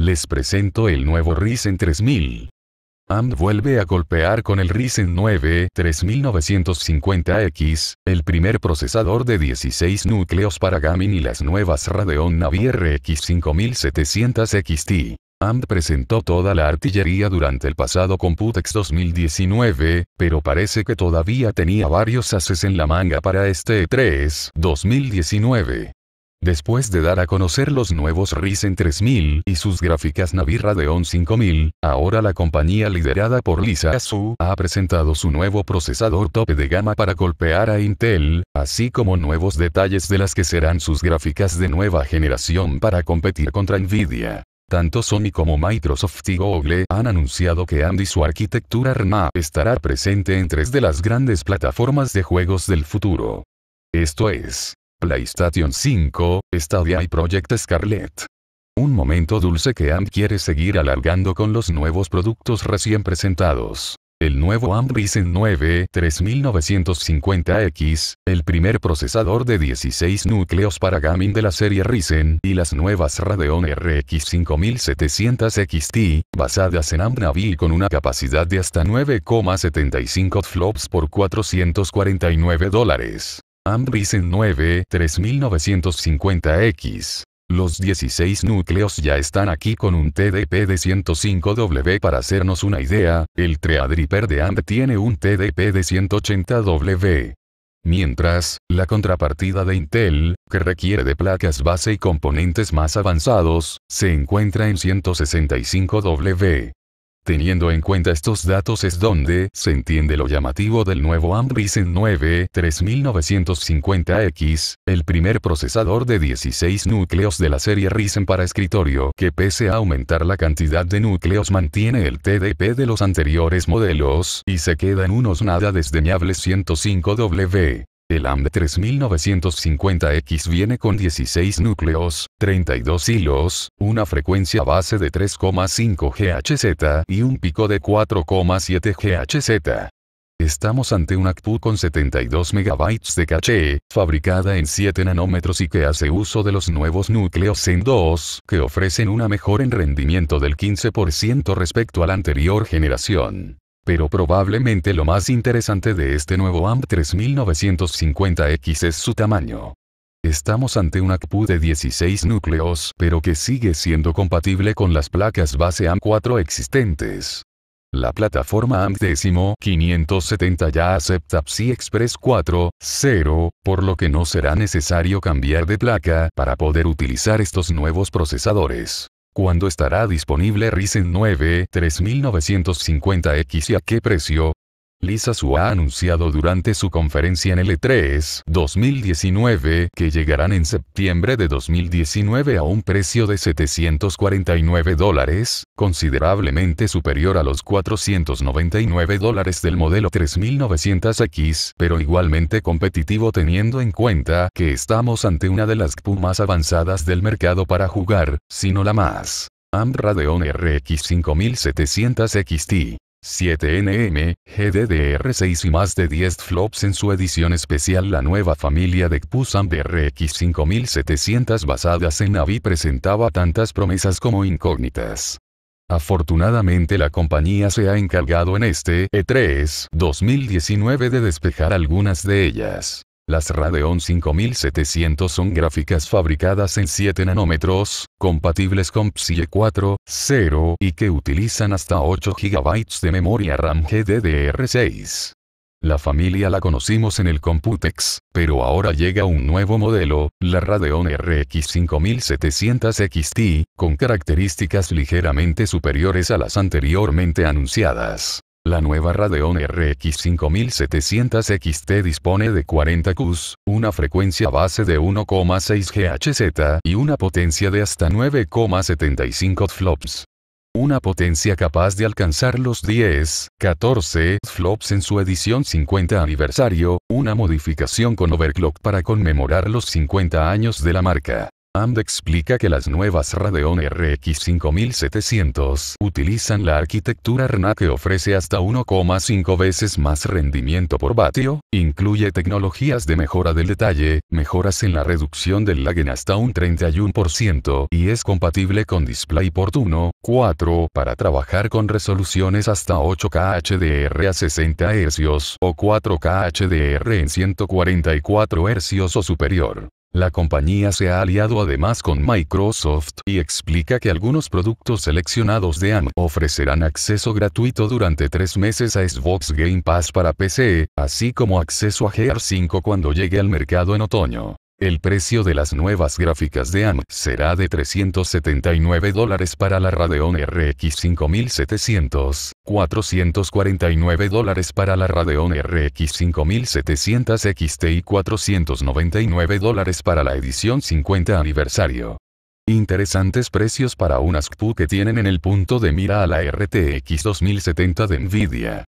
Les presento el nuevo Ryzen 3000. AMD vuelve a golpear con el Ryzen 9 3950X, el primer procesador de 16 núcleos para gaming y las nuevas Radeon Navi RX 5700 XT. AMD presentó toda la artillería durante el pasado Computex 2019, pero parece que todavía tenía varios haces en la manga para este E3 2019. Después de dar a conocer los nuevos Ryzen 3000 y sus gráficas Navi Radeon 5000, ahora la compañía liderada por Lisa Su ha presentado su nuevo procesador tope de gama para golpear a Intel, así como nuevos detalles de las que serán sus gráficas de nueva generación para competir contra Nvidia. Tanto Sony como Microsoft y Google han anunciado que Andy y su arquitectura RMA estará presente en tres de las grandes plataformas de juegos del futuro. Esto es, PlayStation 5, Stadia y Project Scarlett. Un momento dulce que AMD quiere seguir alargando con los nuevos productos recién presentados. El nuevo AMD Ryzen 9 3950X, el primer procesador de 16 núcleos para gaming de la serie Ryzen, y las nuevas Radeon RX 5700 XT, basadas en AMD Navi con una capacidad de hasta 9,75 flops por 449 dólares. Ambrisen 9 3950X. Los 16 núcleos ya están aquí con un TDP de 105W para hacernos una idea, el Treadripper de AMD tiene un TDP de 180W. Mientras, la contrapartida de Intel, que requiere de placas base y componentes más avanzados, se encuentra en 165W. Teniendo en cuenta estos datos es donde se entiende lo llamativo del nuevo Ryzen 9 3950X, el primer procesador de 16 núcleos de la serie Ryzen para escritorio que pese a aumentar la cantidad de núcleos mantiene el TDP de los anteriores modelos y se queda en unos nada desdeñables 105W. El AMD 3950X viene con 16 núcleos, 32 hilos, una frecuencia base de 3,5 GHz y un pico de 4,7 GHz. Estamos ante un ACPU con 72 MB de caché, fabricada en 7 nanómetros y que hace uso de los nuevos núcleos Zen 2, que ofrecen una mejora en rendimiento del 15% respecto a la anterior generación. Pero probablemente lo más interesante de este nuevo AMP 3950X es su tamaño. Estamos ante un ACPU de 16 núcleos, pero que sigue siendo compatible con las placas base amp 4 existentes. La plataforma amp 570 ya acepta Psi Express 4.0, por lo que no será necesario cambiar de placa para poder utilizar estos nuevos procesadores. ¿Cuándo estará disponible Ryzen 9 3950X y a qué precio? Lisa Su ha anunciado durante su conferencia en el E3 2019 que llegarán en septiembre de 2019 a un precio de 749 dólares, considerablemente superior a los 499 dólares del modelo 3900X, pero igualmente competitivo teniendo en cuenta que estamos ante una de las GPU más avanzadas del mercado para jugar, sino la más. AMD Radeon RX 5700 XT 7 NM, GDDR6 y más de 10 flops en su edición especial La nueva familia de Kpusam RX 5700 basadas en Navi presentaba tantas promesas como incógnitas. Afortunadamente la compañía se ha encargado en este E3 2019 de despejar algunas de ellas. Las Radeon 5700 son gráficas fabricadas en 7 nanómetros, compatibles con PCIe 4.0 y que utilizan hasta 8 GB de memoria RAM GDDR6. La familia la conocimos en el Computex, pero ahora llega un nuevo modelo, la Radeon RX 5700 XT, con características ligeramente superiores a las anteriormente anunciadas. La nueva Radeon RX 5700 XT dispone de 40 Qs, una frecuencia base de 1,6 GHz y una potencia de hasta 9,75 flops. Una potencia capaz de alcanzar los 10, 14 flops en su edición 50 aniversario, una modificación con overclock para conmemorar los 50 años de la marca. AMD explica que las nuevas Radeon RX 5700 utilizan la arquitectura RNA que ofrece hasta 1,5 veces más rendimiento por vatio, incluye tecnologías de mejora del detalle, mejoras en la reducción del lag en hasta un 31% y es compatible con DisplayPort 1, 4 para trabajar con resoluciones hasta 8K HDR a 60 Hz o 4K HDR en 144 Hz o superior. La compañía se ha aliado además con Microsoft y explica que algunos productos seleccionados de AM ofrecerán acceso gratuito durante tres meses a Xbox Game Pass para PC, así como acceso a GR5 cuando llegue al mercado en otoño. El precio de las nuevas gráficas de AMD será de 379 dólares para la Radeon RX 5700, 449 para la Radeon RX 5700 XT y 499 para la edición 50 aniversario. Interesantes precios para unas pu que tienen en el punto de mira a la RTX 2070 de Nvidia.